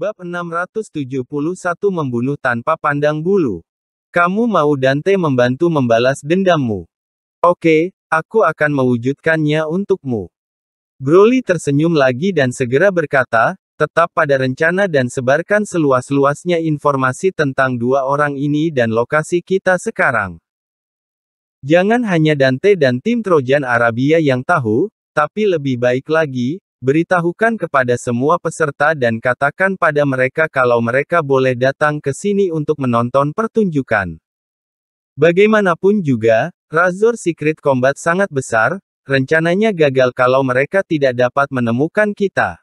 Bab 671 Membunuh Tanpa Pandang Bulu. Kamu mau Dante membantu membalas dendammu. Oke, aku akan mewujudkannya untukmu. Broly tersenyum lagi dan segera berkata, tetap pada rencana dan sebarkan seluas-luasnya informasi tentang dua orang ini dan lokasi kita sekarang. Jangan hanya Dante dan tim Trojan Arabia yang tahu, tapi lebih baik lagi, Beritahukan kepada semua peserta dan katakan pada mereka kalau mereka boleh datang ke sini untuk menonton pertunjukan. Bagaimanapun juga, Razor Secret Combat sangat besar, rencananya gagal kalau mereka tidak dapat menemukan kita.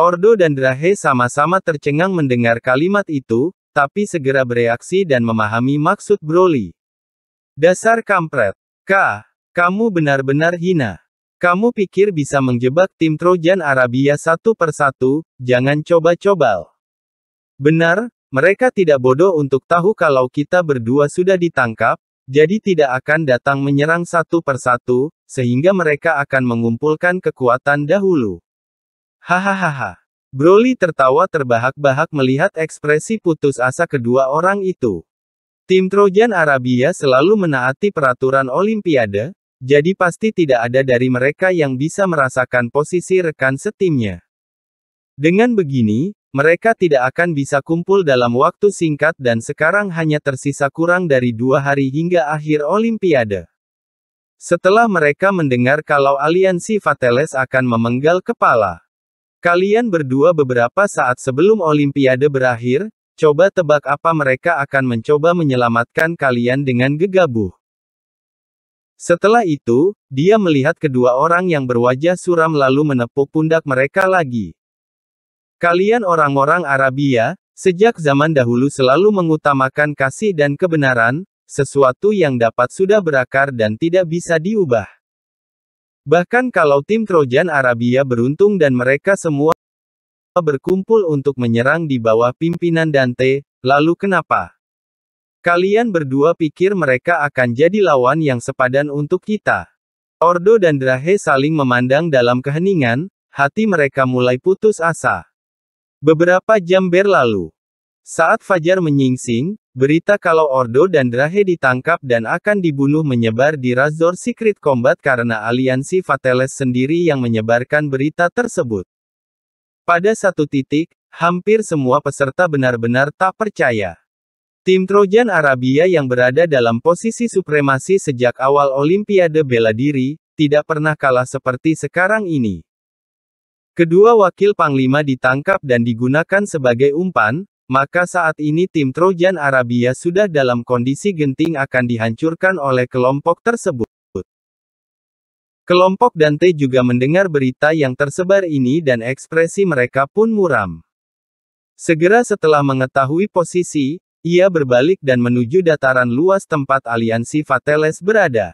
Ordo dan Drahe sama-sama tercengang mendengar kalimat itu, tapi segera bereaksi dan memahami maksud Broly. Dasar kampret. kah? Kamu benar-benar hina. Kamu pikir bisa menjebak tim Trojan Arabia satu persatu, jangan coba-coba. Benar, mereka tidak bodoh untuk tahu kalau kita berdua sudah ditangkap, jadi tidak akan datang menyerang satu persatu, sehingga mereka akan mengumpulkan kekuatan dahulu. Hahaha. Broly tertawa terbahak-bahak melihat ekspresi putus asa kedua orang itu. Tim Trojan Arabia selalu menaati peraturan Olimpiade, jadi pasti tidak ada dari mereka yang bisa merasakan posisi rekan setimnya. Dengan begini, mereka tidak akan bisa kumpul dalam waktu singkat dan sekarang hanya tersisa kurang dari dua hari hingga akhir Olimpiade. Setelah mereka mendengar kalau aliansi Fateles akan memenggal kepala. Kalian berdua beberapa saat sebelum Olimpiade berakhir, coba tebak apa mereka akan mencoba menyelamatkan kalian dengan gegabah. Setelah itu, dia melihat kedua orang yang berwajah suram lalu menepuk pundak mereka lagi. Kalian orang-orang Arabia, sejak zaman dahulu selalu mengutamakan kasih dan kebenaran, sesuatu yang dapat sudah berakar dan tidak bisa diubah. Bahkan kalau tim Trojan Arabia beruntung dan mereka semua berkumpul untuk menyerang di bawah pimpinan Dante, lalu kenapa? Kalian berdua pikir mereka akan jadi lawan yang sepadan untuk kita. Ordo dan Drahe saling memandang dalam keheningan, hati mereka mulai putus asa. Beberapa jam berlalu. Saat Fajar menyingsing, berita kalau Ordo dan Drahe ditangkap dan akan dibunuh menyebar di Razor Secret Combat karena aliansi Fateles sendiri yang menyebarkan berita tersebut. Pada satu titik, hampir semua peserta benar-benar tak percaya. Tim Trojan Arabia yang berada dalam posisi supremasi sejak awal Olimpiade bela diri, tidak pernah kalah seperti sekarang ini. Kedua wakil panglima ditangkap dan digunakan sebagai umpan, maka saat ini tim Trojan Arabia sudah dalam kondisi genting akan dihancurkan oleh kelompok tersebut. Kelompok Dante juga mendengar berita yang tersebar ini dan ekspresi mereka pun muram. Segera setelah mengetahui posisi, ia berbalik dan menuju dataran luas tempat aliansi Fateles berada.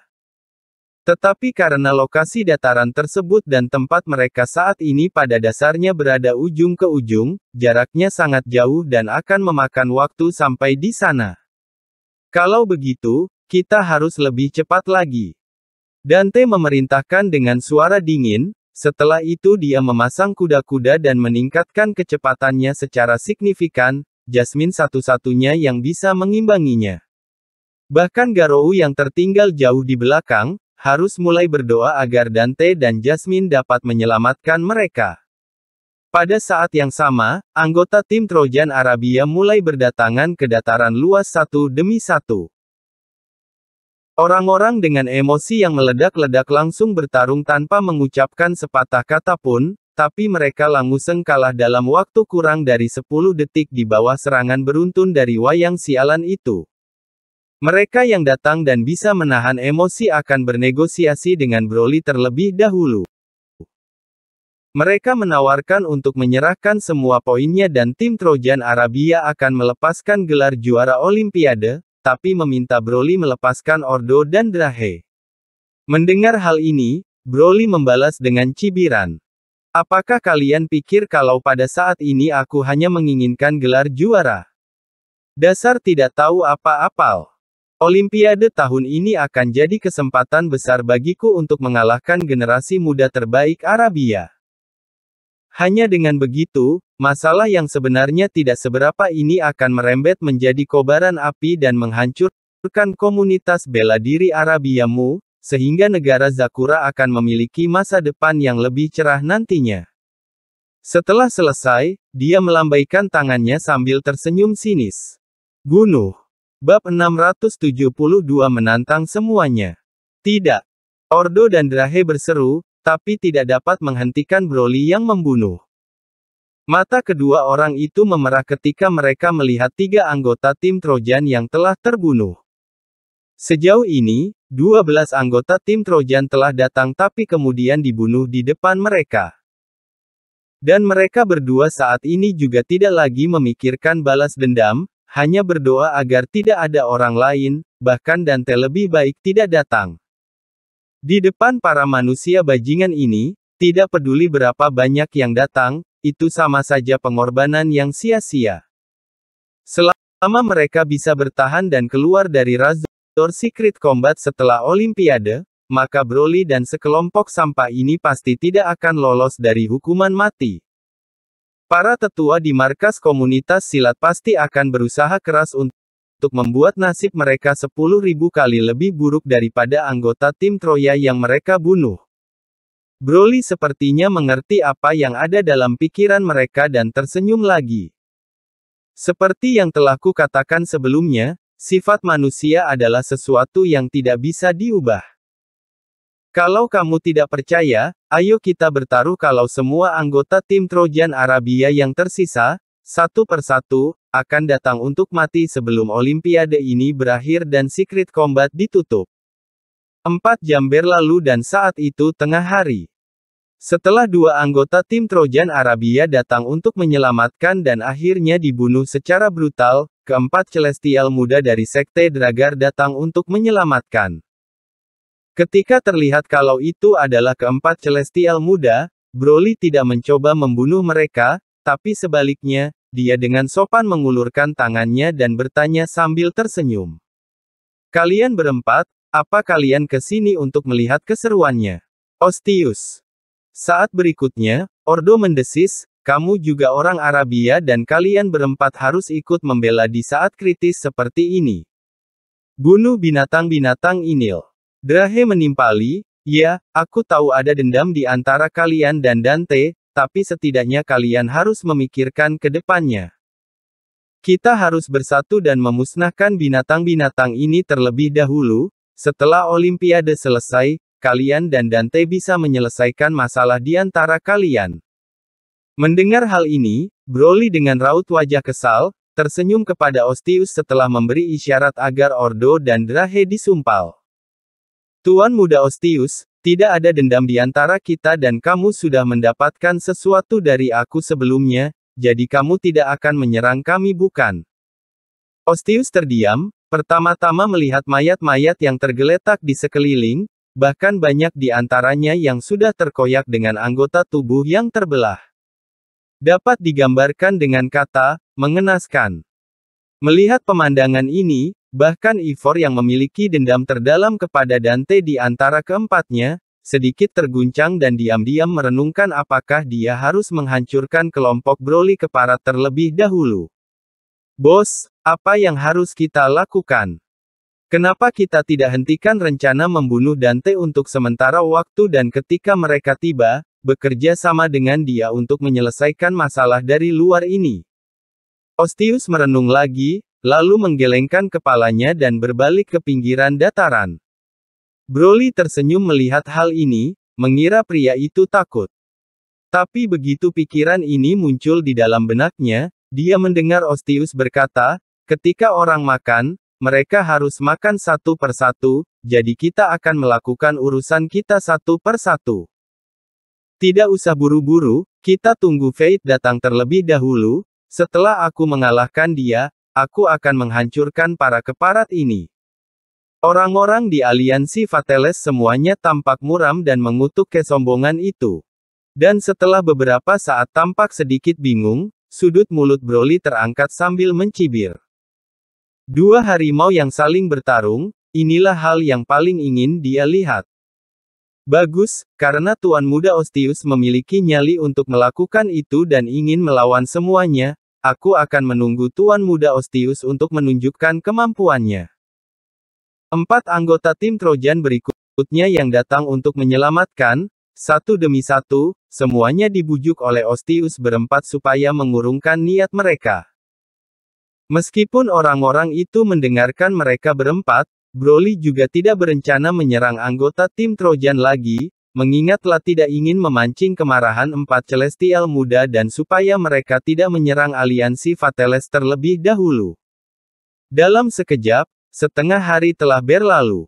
Tetapi karena lokasi dataran tersebut dan tempat mereka saat ini pada dasarnya berada ujung ke ujung, jaraknya sangat jauh dan akan memakan waktu sampai di sana. Kalau begitu, kita harus lebih cepat lagi. Dante memerintahkan dengan suara dingin, setelah itu dia memasang kuda-kuda dan meningkatkan kecepatannya secara signifikan, Jasmine satu-satunya yang bisa mengimbanginya. Bahkan Garou yang tertinggal jauh di belakang, harus mulai berdoa agar Dante dan Jasmine dapat menyelamatkan mereka. Pada saat yang sama, anggota tim Trojan Arabia mulai berdatangan ke dataran luas satu demi satu. Orang-orang dengan emosi yang meledak-ledak langsung bertarung tanpa mengucapkan sepatah kata pun, tapi mereka Languseng kalah dalam waktu kurang dari 10 detik di bawah serangan beruntun dari wayang sialan itu. Mereka yang datang dan bisa menahan emosi akan bernegosiasi dengan Broly terlebih dahulu. Mereka menawarkan untuk menyerahkan semua poinnya dan tim Trojan Arabia akan melepaskan gelar juara Olimpiade, tapi meminta Broly melepaskan Ordo dan Drahe. Mendengar hal ini, Broly membalas dengan cibiran. Apakah kalian pikir kalau pada saat ini aku hanya menginginkan gelar juara? Dasar tidak tahu apa apa Olimpiade tahun ini akan jadi kesempatan besar bagiku untuk mengalahkan generasi muda terbaik Arabia. Hanya dengan begitu, masalah yang sebenarnya tidak seberapa ini akan merembet menjadi kobaran api dan menghancurkan komunitas bela diri Arabiamu, sehingga negara Zakura akan memiliki masa depan yang lebih cerah nantinya. Setelah selesai, dia melambaikan tangannya sambil tersenyum sinis. Bunuh. Bab 672 menantang semuanya. Tidak. Ordo dan Drahe berseru, tapi tidak dapat menghentikan Broly yang membunuh. Mata kedua orang itu memerah ketika mereka melihat tiga anggota tim Trojan yang telah terbunuh. Sejauh ini, 12 anggota tim Trojan telah datang tapi kemudian dibunuh di depan mereka. Dan mereka berdua saat ini juga tidak lagi memikirkan balas dendam, hanya berdoa agar tidak ada orang lain, bahkan Dante lebih baik tidak datang. Di depan para manusia bajingan ini, tidak peduli berapa banyak yang datang, itu sama saja pengorbanan yang sia-sia. Selama mereka bisa bertahan dan keluar dari Razu Door Secret Combat setelah Olimpiade, maka Broly dan sekelompok sampah ini pasti tidak akan lolos dari hukuman mati. Para tetua di markas komunitas silat pasti akan berusaha keras untuk membuat nasib mereka 10.000 kali lebih buruk daripada anggota tim Troya yang mereka bunuh. Broly sepertinya mengerti apa yang ada dalam pikiran mereka dan tersenyum lagi. Seperti yang telah kukatakan sebelumnya, Sifat manusia adalah sesuatu yang tidak bisa diubah. Kalau kamu tidak percaya, ayo kita bertaruh kalau semua anggota tim Trojan Arabia yang tersisa, satu persatu, akan datang untuk mati sebelum Olimpiade ini berakhir dan Secret Combat ditutup. Empat jam berlalu dan saat itu tengah hari. Setelah dua anggota tim Trojan Arabia datang untuk menyelamatkan dan akhirnya dibunuh secara brutal, keempat celestial muda dari sekte Dragar datang untuk menyelamatkan. Ketika terlihat kalau itu adalah keempat celestial muda, Broly tidak mencoba membunuh mereka, tapi sebaliknya, dia dengan sopan mengulurkan tangannya dan bertanya sambil tersenyum. Kalian berempat, apa kalian ke sini untuk melihat keseruannya? Ostius. Saat berikutnya, Ordo mendesis, kamu juga orang Arabia dan kalian berempat harus ikut membela di saat kritis seperti ini. Bunuh binatang-binatang inil. Drahe menimpali, ya, aku tahu ada dendam di antara kalian dan Dante, tapi setidaknya kalian harus memikirkan ke depannya. Kita harus bersatu dan memusnahkan binatang-binatang ini terlebih dahulu, setelah Olimpiade selesai, kalian dan Dante bisa menyelesaikan masalah di antara kalian. Mendengar hal ini, Broly dengan raut wajah kesal, tersenyum kepada Ostius setelah memberi isyarat agar Ordo dan Drahe disumpal. Tuan muda Ostius, tidak ada dendam di antara kita dan kamu sudah mendapatkan sesuatu dari aku sebelumnya, jadi kamu tidak akan menyerang kami bukan? Ostius terdiam, pertama-tama melihat mayat-mayat yang tergeletak di sekeliling, Bahkan banyak di antaranya yang sudah terkoyak dengan anggota tubuh yang terbelah. Dapat digambarkan dengan kata, mengenaskan. Melihat pemandangan ini, bahkan Ivor yang memiliki dendam terdalam kepada Dante di antara keempatnya, sedikit terguncang dan diam-diam merenungkan apakah dia harus menghancurkan kelompok Broly keparat terlebih dahulu. Bos, apa yang harus kita lakukan? Kenapa kita tidak hentikan rencana membunuh Dante untuk sementara waktu dan ketika mereka tiba, bekerja sama dengan dia untuk menyelesaikan masalah dari luar ini? Ostius merenung lagi, lalu menggelengkan kepalanya dan berbalik ke pinggiran dataran. Broly tersenyum melihat hal ini, mengira pria itu takut. Tapi begitu pikiran ini muncul di dalam benaknya, dia mendengar Ostius berkata, ketika orang makan, mereka harus makan satu persatu, jadi kita akan melakukan urusan kita satu persatu. Tidak usah buru-buru, kita tunggu Fate datang terlebih dahulu, setelah aku mengalahkan dia, aku akan menghancurkan para keparat ini. Orang-orang di aliansi Fateles semuanya tampak muram dan mengutuk kesombongan itu. Dan setelah beberapa saat tampak sedikit bingung, sudut mulut Broly terangkat sambil mencibir. Dua harimau yang saling bertarung, inilah hal yang paling ingin dia lihat. Bagus, karena Tuan Muda Ostius memiliki nyali untuk melakukan itu dan ingin melawan semuanya, aku akan menunggu Tuan Muda Ostius untuk menunjukkan kemampuannya. Empat anggota tim Trojan berikutnya yang datang untuk menyelamatkan, satu demi satu, semuanya dibujuk oleh Ostius berempat supaya mengurungkan niat mereka. Meskipun orang-orang itu mendengarkan mereka berempat, Broly juga tidak berencana menyerang anggota tim Trojan lagi, mengingatlah tidak ingin memancing kemarahan empat Celestial muda dan supaya mereka tidak menyerang aliansi Fateles terlebih dahulu. Dalam sekejap, setengah hari telah berlalu.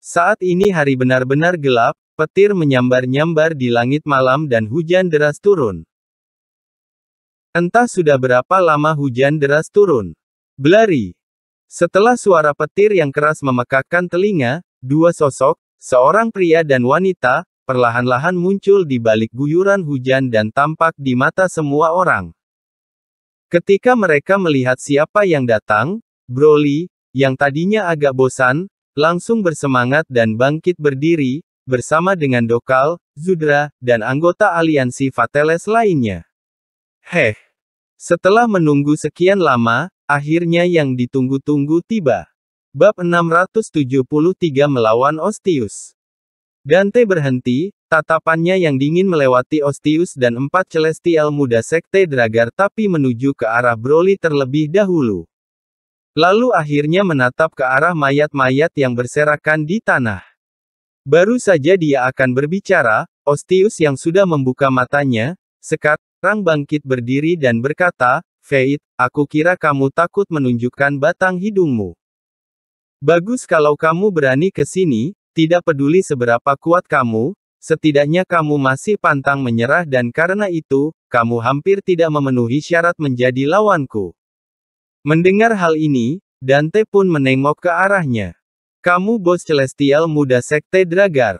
Saat ini hari benar-benar gelap, petir menyambar-nyambar di langit malam dan hujan deras turun. Entah sudah berapa lama hujan deras turun. Belari. Setelah suara petir yang keras memekakkan telinga, dua sosok, seorang pria dan wanita, perlahan-lahan muncul di balik guyuran hujan dan tampak di mata semua orang. Ketika mereka melihat siapa yang datang, Broly, yang tadinya agak bosan, langsung bersemangat dan bangkit berdiri, bersama dengan Dokal, Zudra, dan anggota aliansi Fateles lainnya. Heh, setelah menunggu sekian lama, akhirnya yang ditunggu-tunggu tiba. Bab 673 melawan Ostius. Dante berhenti, tatapannya yang dingin melewati Ostius dan empat celestial muda sekte Dragar tapi menuju ke arah Broly terlebih dahulu. Lalu akhirnya menatap ke arah mayat-mayat yang berserakan di tanah. Baru saja dia akan berbicara, Ostius yang sudah membuka matanya, sekat, Rang bangkit berdiri dan berkata, Faith, aku kira kamu takut menunjukkan batang hidungmu. Bagus kalau kamu berani ke sini, tidak peduli seberapa kuat kamu, setidaknya kamu masih pantang menyerah dan karena itu, kamu hampir tidak memenuhi syarat menjadi lawanku. Mendengar hal ini, Dante pun menengok ke arahnya. Kamu bos celestial muda sekte Dragar.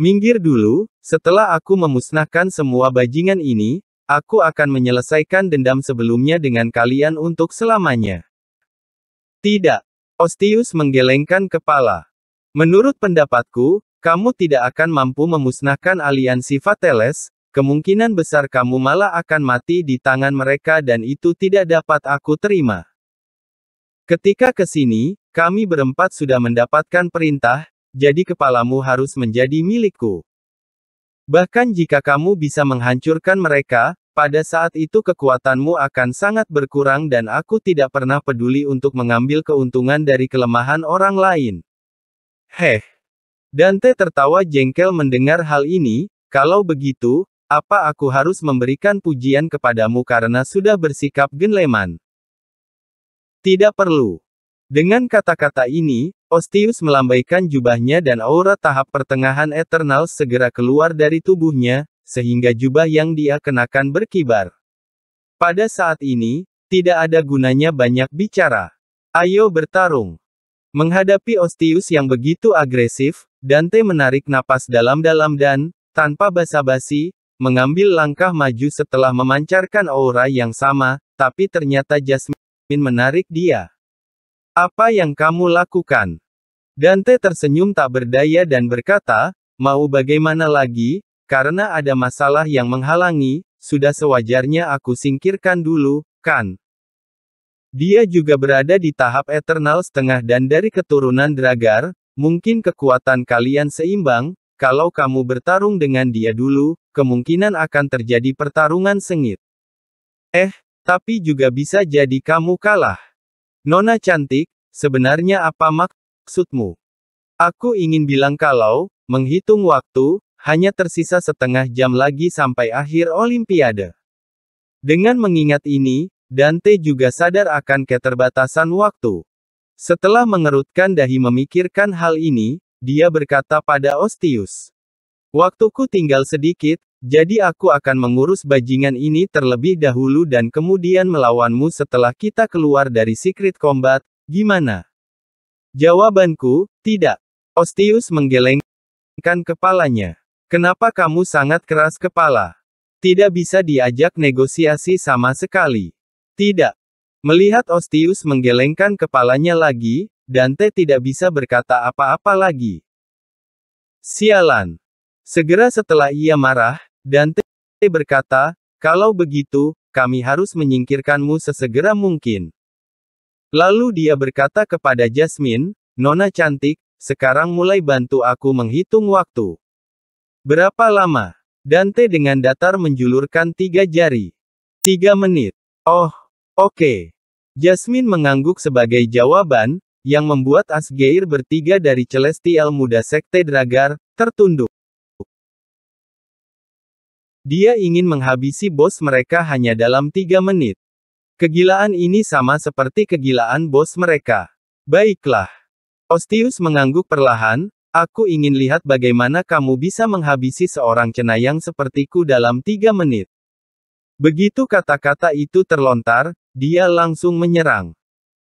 Minggir dulu, setelah aku memusnahkan semua bajingan ini, Aku akan menyelesaikan dendam sebelumnya dengan kalian untuk selamanya. Tidak. Ostius menggelengkan kepala. Menurut pendapatku, kamu tidak akan mampu memusnahkan aliansi Fateles, kemungkinan besar kamu malah akan mati di tangan mereka dan itu tidak dapat aku terima. Ketika ke sini, kami berempat sudah mendapatkan perintah, jadi kepalamu harus menjadi milikku. Bahkan jika kamu bisa menghancurkan mereka, pada saat itu kekuatanmu akan sangat berkurang dan aku tidak pernah peduli untuk mengambil keuntungan dari kelemahan orang lain. Heh. Dante tertawa jengkel mendengar hal ini, kalau begitu, apa aku harus memberikan pujian kepadamu karena sudah bersikap genleman? Tidak perlu. Dengan kata-kata ini, Ostius melambaikan jubahnya dan aura tahap pertengahan Eternal segera keluar dari tubuhnya, sehingga jubah yang dia kenakan berkibar. Pada saat ini, tidak ada gunanya banyak bicara. Ayo bertarung. Menghadapi Ostius yang begitu agresif, Dante menarik napas dalam-dalam dan, tanpa basa-basi, mengambil langkah maju setelah memancarkan aura yang sama, tapi ternyata Jasmine menarik dia. Apa yang kamu lakukan? Dante tersenyum tak berdaya dan berkata, mau bagaimana lagi, karena ada masalah yang menghalangi, sudah sewajarnya aku singkirkan dulu, kan? Dia juga berada di tahap eternal setengah dan dari keturunan Dragar, mungkin kekuatan kalian seimbang, kalau kamu bertarung dengan dia dulu, kemungkinan akan terjadi pertarungan sengit. Eh, tapi juga bisa jadi kamu kalah. Nona cantik, sebenarnya apa maksudmu? Aku ingin bilang kalau, menghitung waktu, hanya tersisa setengah jam lagi sampai akhir Olimpiade. Dengan mengingat ini, Dante juga sadar akan keterbatasan waktu. Setelah mengerutkan dahi memikirkan hal ini, dia berkata pada Ostius. Waktuku tinggal sedikit, jadi aku akan mengurus bajingan ini terlebih dahulu dan kemudian melawanmu setelah kita keluar dari Secret Combat, gimana? Jawabanku, tidak. Ostius menggelengkan kepalanya. Kenapa kamu sangat keras kepala? Tidak bisa diajak negosiasi sama sekali. Tidak. Melihat Ostius menggelengkan kepalanya lagi, Dante tidak bisa berkata apa-apa lagi. Sialan. Segera setelah ia marah, Dante berkata, kalau begitu, kami harus menyingkirkanmu sesegera mungkin. Lalu dia berkata kepada Jasmine, Nona cantik, sekarang mulai bantu aku menghitung waktu. Berapa lama? Dante dengan datar menjulurkan tiga jari. Tiga menit. Oh, oke. Okay. Jasmine mengangguk sebagai jawaban, yang membuat Asgeir bertiga dari Celestial muda Sekte Dragar, tertunduk. Dia ingin menghabisi bos mereka hanya dalam tiga menit. Kegilaan ini sama seperti kegilaan bos mereka. Baiklah. Ostius mengangguk perlahan, aku ingin lihat bagaimana kamu bisa menghabisi seorang cenayang sepertiku dalam tiga menit. Begitu kata-kata itu terlontar, dia langsung menyerang.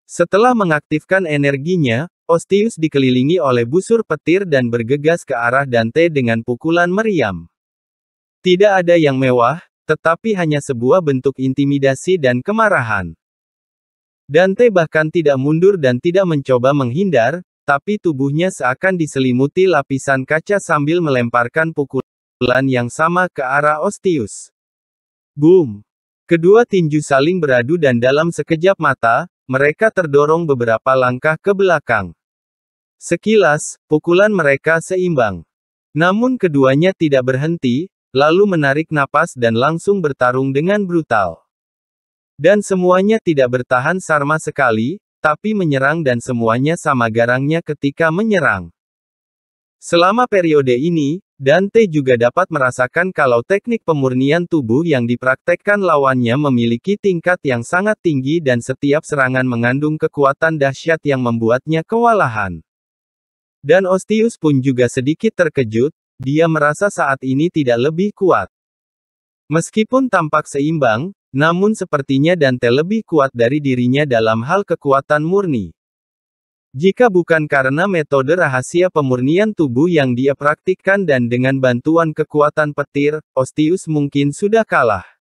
Setelah mengaktifkan energinya, Ostius dikelilingi oleh busur petir dan bergegas ke arah Dante dengan pukulan meriam. Tidak ada yang mewah, tetapi hanya sebuah bentuk intimidasi dan kemarahan. Dante bahkan tidak mundur dan tidak mencoba menghindar, tapi tubuhnya seakan diselimuti lapisan kaca sambil melemparkan pukulan yang sama ke arah Ostius. Boom! Kedua tinju saling beradu dan dalam sekejap mata, mereka terdorong beberapa langkah ke belakang. Sekilas, pukulan mereka seimbang. Namun keduanya tidak berhenti, Lalu menarik napas dan langsung bertarung dengan brutal. Dan semuanya tidak bertahan sama sekali, tapi menyerang dan semuanya sama garangnya ketika menyerang. Selama periode ini, Dante juga dapat merasakan kalau teknik pemurnian tubuh yang dipraktekkan lawannya memiliki tingkat yang sangat tinggi dan setiap serangan mengandung kekuatan dahsyat yang membuatnya kewalahan. Dan Ostius pun juga sedikit terkejut, dia merasa saat ini tidak lebih kuat. Meskipun tampak seimbang, namun sepertinya Dante lebih kuat dari dirinya dalam hal kekuatan murni. Jika bukan karena metode rahasia pemurnian tubuh yang dia praktikkan dan dengan bantuan kekuatan petir, Ostius mungkin sudah kalah.